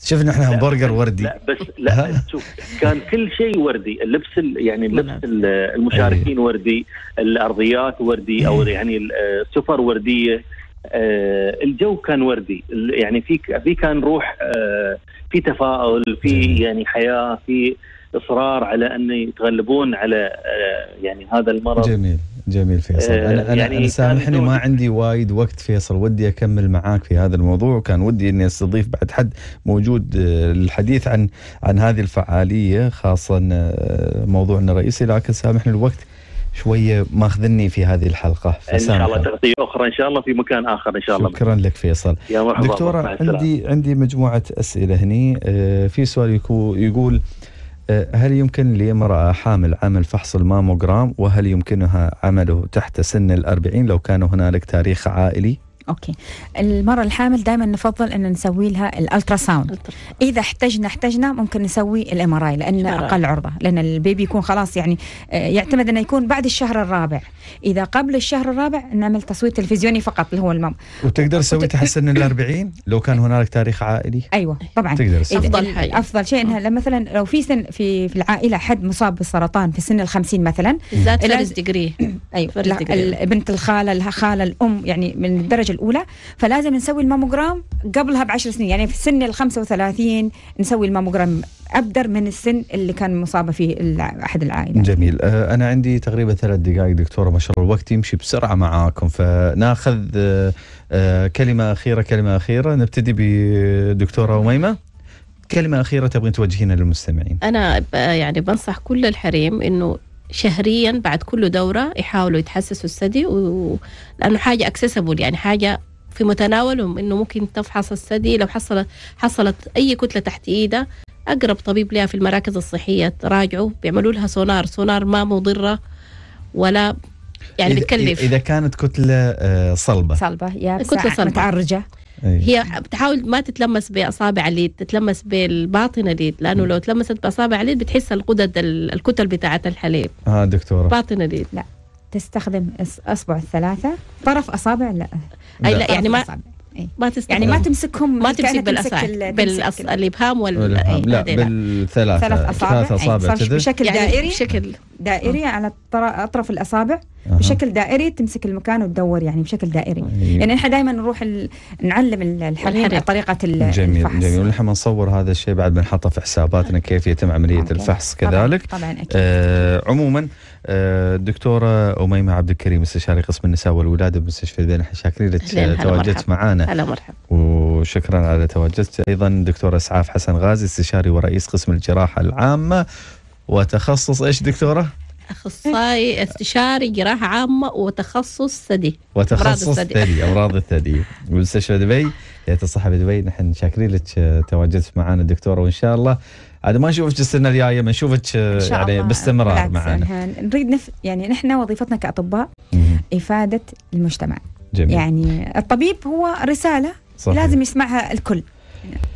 شفنا احنا همبرجر وردي لا بس لا شوف كان كل شيء وردي اللبس يعني اللبس المشاركين وردي الارضيات وردي او يعني السفر ورديه آه، الجو كان وردي يعني في في كان روح آه، في تفاؤل في يعني حياه في اصرار على ان يتغلبون على آه، يعني هذا المرض جميل جميل فيصل آه، انا يعني انا سامحني ما عندي وايد وقت فيصل ودي اكمل معاك في هذا الموضوع كان ودي اني استضيف بعد حد موجود آه، للحديث عن عن هذه الفعاليه خاصه موضوعنا الرئيسي لكن سامحني الوقت شويه ماخذني في هذه الحلقه ان شاء الله تغطيه اخرى ان شاء الله في مكان اخر ان شاء الله شكرا لك فيصل يا مرحبا دكتوره عندي عندي مجموعه اسئله هني في سؤال يقول آه، هل يمكن لامرأة حامل عمل فحص الماموغرام وهل يمكنها عمله تحت سن الأربعين لو كان هنالك تاريخ عائلي؟ اوكي المراه الحامل دائما نفضل ان نسوي لها الالترا ساوند اذا احتجنا احتجنا ممكن نسوي الام ار اي لان اقل عرضه لان البيبي يكون خلاص يعني آه، يعتمد انه يكون بعد الشهر الرابع اذا قبل الشهر الرابع نعمل تصويت تلفزيوني فقط اللي هو المم وتقدر تسوي تحسن ال 40 لو كان هنالك تاريخ عائلي ايوه طبعا تقدر سوي. افضل حاجه افضل شيء انها مثلا لو في سن في في العائله حد مصاب بالسرطان في سن <clears throat> أيوة، ال 50 مثلا بالذات فيرست ديجري ايوه بنت الخاله الخاله الام يعني من الدرجه الاولى فلازم نسوي الماموجرام قبلها بعشر سنين يعني في سن ال 35 نسوي الماموجرام ابدر من السن اللي كان مصابه فيه احد العائله. جميل آه، انا عندي تقريبا ثلاث دقائق دكتوره ما شاء الله الوقت يمشي بسرعه معاكم فناخذ آه، آه، كلمه اخيره كلمه اخيره نبتدي بدكتوره اميمه. كلمة أخيرة تبغين توجهينها للمستمعين أنا يعني بنصح كل الحريم أنه شهريا بعد كل دوره يحاولوا يتحسسوا الثدي و... لانه حاجه اكسسبل يعني حاجه في متناولهم انه ممكن تفحص الثدي لو حصلت حصلت اي كتله تحت ايده اقرب طبيب لها في المراكز الصحيه تراجعوا بيعملوا لها سونار سونار ما مضره ولا يعني بتكلف اذا كانت كتله آه، صلبه صلبه يا كتله صلبه متعرجه أيه. هي بتحاول ما تتلمس باصابع اليد تتلمس بالباطن اليد لانه لو تلمست باصابع اليد بتحس القدد الكتل بتاعه الحليب اه دكتوره باطن اليد لا تستخدم اصبع الثلاثه طرف اصابع لا اي لا يعني ما إيه. ما تستخدم يعني ما تمسكهم ما تمسك بالاصابع بالابهام الابهام وال لا إيه، بالثلاث ثلاث اصابع, ثلاث أصابع. طيب، بشكل يعني دائري بشكل دائري آه. على اطراف الاصابع أه. بشكل دائري تمسك المكان وتدور يعني بشكل دائري أيوه. يعني احنا دائما نروح ال... نعلم الحريق طريقه الفحص جميل جميل ونحن نصور هذا الشيء بعد بنحطه في حساباتنا كيف يتم عمليه طبعًا. الفحص كذلك طبعا, طبعاً اكيد آه عموما آه دكتوره اميمه عبد الكريم استشاري قسم النساء والولاده بمستشفى البين شاكرين لك تواجدت معنا هلا مرحبا وشكرا على تواجدك ايضا دكتوره اسعاف حسن غازي استشاري ورئيس قسم الجراحه العامه وتخصص ايش دكتوره؟ اخصائي استشاري جراحه عامه وتخصص ثدي وتخصص ثدي امراض الثدي بمستشفى دبي يا صاحب دبي نحن شاكرين لك آه، تواجدك معنا دكتوره وان شاء الله عاد ما نشوفك السنه الجايه بنشوفك آه، يعني باستمرار معنا نريد نف... يعني نحن وظيفتنا كاطباء افاده المجتمع جميل. يعني الطبيب هو رساله صحيح. لازم يسمعها الكل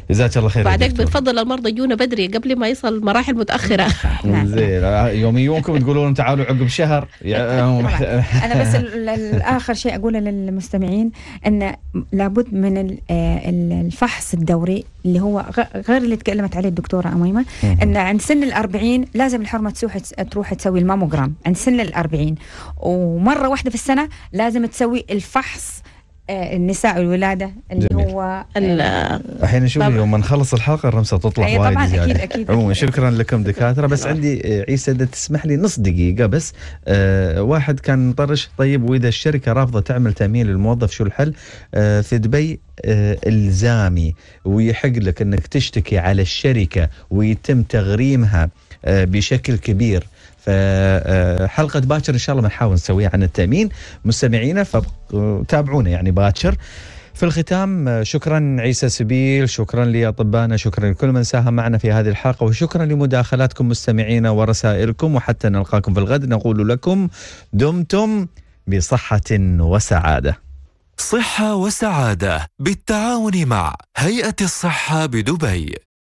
جزاك الله خير بعدك بنفضل المرضى يجونا بدري قبل ما يصل مراحل متاخره <laughs> زين يوم يجونكم تقولون تعالوا عقب شهر <laughs> انا بس اخر شيء اقوله للمستمعين ان لابد من آه، الفحص الدوري اللي هو غير اللي تكلمت عليه الدكتوره اميمه ان عند سن ال40 لازم الحرمه تروح تروح تسوي الماموجرام عند سن ال40 ومره واحده في السنه لازم تسوي الفحص آه، النساء والولاده اللي جميل. هو آه، الحين شوفي يوم نخلص الحلقه الرمسه تطلع أيه وايد طبعا اكيد اكيد عموما شكرا لكم دكاتره بس عندي آه، عيسى اذا تسمح لي نص دقيقه بس آه واحد كان مطرش طيب واذا الشركه رافضه تعمل تامين للموظف شو الحل؟ آه في دبي آه الزامي ويحق لك انك تشتكي على الشركه ويتم تغريمها آه بشكل كبير فحلقه باكر ان شاء الله بنحاول نسويها عن التامين مستمعينا فتابعونا يعني باكر في الختام شكرا عيسى سبيل شكرا لأطبائنا شكرا لكل من ساهم معنا في هذه الحلقة وشكرا لمداخلاتكم مستمعينا ورسائلكم وحتى نلقاكم في الغد نقول لكم دمتم بصحة وسعادة صحة وسعادة بالتعاون مع هيئة الصحة بدبي